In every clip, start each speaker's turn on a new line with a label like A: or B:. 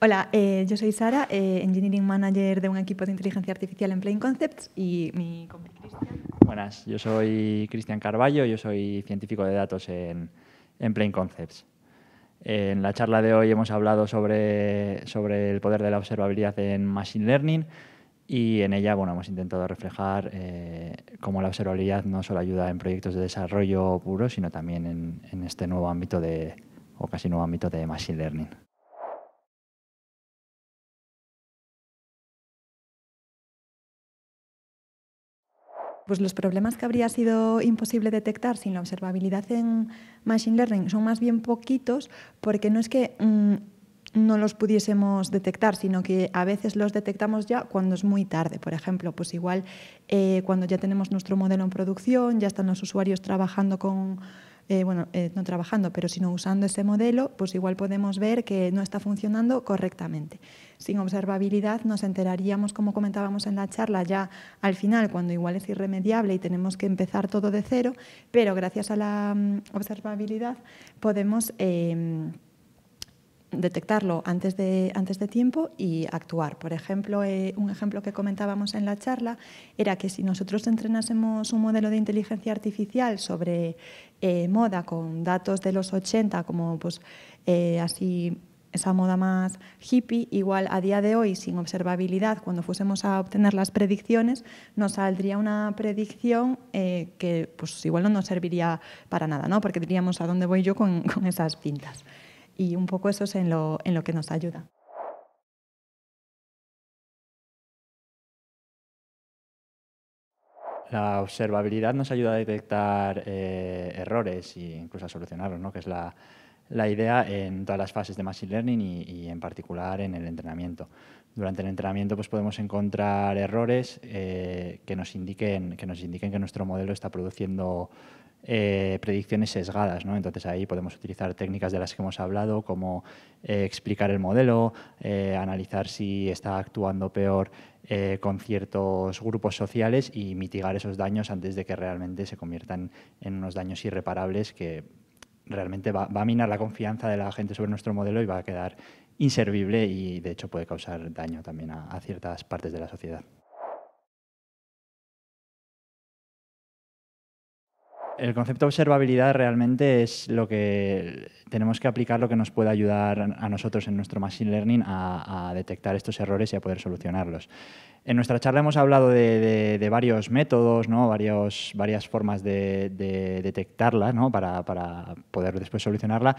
A: Hola, eh, yo soy Sara, eh, Engineering Manager de un equipo de inteligencia artificial en Plain Concepts y mi compañero
B: Cristian. Buenas, yo soy Cristian Carballo, yo soy científico de datos en, Plain Concepts. En la charla de hoy hemos hablado sobre, el poder de la observabilidad en Machine Learning y en ella bueno, hemos intentado reflejar eh, cómo la observabilidad no solo ayuda en proyectos de desarrollo puro, sino también en, en este nuevo ámbito de,
A: o casi nuevo ámbito de Machine Learning. Pues los problemas que habría sido imposible detectar sin la observabilidad en Machine Learning son más bien poquitos, porque no es que mm, no los pudiésemos detectar, sino que a veces los detectamos ya cuando es muy tarde. Por ejemplo, pues igual eh, cuando ya tenemos nuestro modelo en producción, ya están los usuarios trabajando con eh, bueno, eh, no trabajando, pero sino usando ese modelo, pues igual podemos ver que no está funcionando correctamente. Sin observabilidad nos enteraríamos, como comentábamos en la charla, ya al final, cuando igual es irremediable y tenemos que empezar todo de cero, pero gracias a la mm, observabilidad podemos... Em, detectarlo antes de, antes de tiempo y actuar. Por ejemplo, eh, un ejemplo que comentábamos en la charla era que si nosotros entrenásemos un modelo de inteligencia artificial sobre eh, moda con datos de los 80, como pues, eh, así esa moda más hippie, igual a día de hoy, sin observabilidad, cuando fuésemos a obtener las predicciones, nos saldría una predicción que pues igual no nos serviría para nada, ¿no? porque diríamos a dónde voy yo con, esas cintas y un poco eso es en lo, en lo que nos ayuda. La observabilidad
B: nos ayuda a detectar eh, errores e incluso a solucionarlos, ¿no? que es la, idea en todas las fases de Machine Learning y, en particular en el entrenamiento. Durante el entrenamiento pues, podemos encontrar errores eh, que, nos indiquen, que nos indiquen que nuestro modelo está produciendo eh, predicciones sesgadas. Entonces ahí podemos utilizar técnicas de las que hemos hablado, como eh, explicar el modelo, eh, analizar si está actuando peor con ciertos grupos sociales y mitigar esos daños antes de que realmente se conviertan en unos daños irreparables que realmente va, a minar la confianza de la gente sobre nuestro modelo y va a quedar inservible y de hecho puede causar daño también a ciertas partes de la sociedad. el concepto de observabilidad realmente es lo que tenemos que aplicar, lo que nos puede ayudar a nosotros en nuestro Machine Learning a, detectar estos errores y a poder solucionarlos. En nuestra charla hemos hablado de, varios métodos, ¿no? varias formas de, detectarlas detectarla ¿no? para, poder después solucionarla.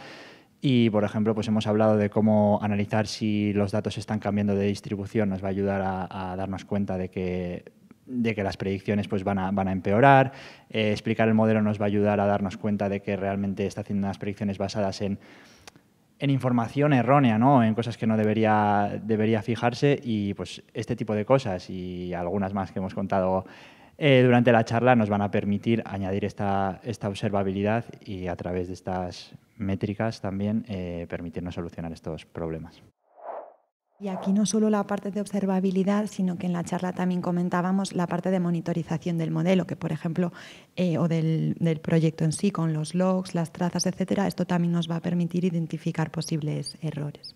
B: Y, por ejemplo, pues hemos hablado de cómo analizar si los datos están cambiando de distribución nos va a ayudar a darnos cuenta de que de que las predicciones pues, van, a, van a empeorar. Eh, explicar el modelo nos va a ayudar a darnos cuenta de que realmente está haciendo unas predicciones basadas en, en información errónea, ¿no? en cosas que no debería, debería fijarse y pues, este tipo de cosas y algunas más que hemos contado eh, durante la charla nos van a permitir añadir esta, observabilidad y a través de estas métricas también eh, permitirnos solucionar estos problemas.
A: Y aquí no solo la parte de observabilidad, sino que en la charla también comentábamos la parte de monitorización del modelo, que por ejemplo, eh, o del, del, proyecto en sí, con los logs, las trazas, etcétera, esto también nos va a permitir identificar posibles errores.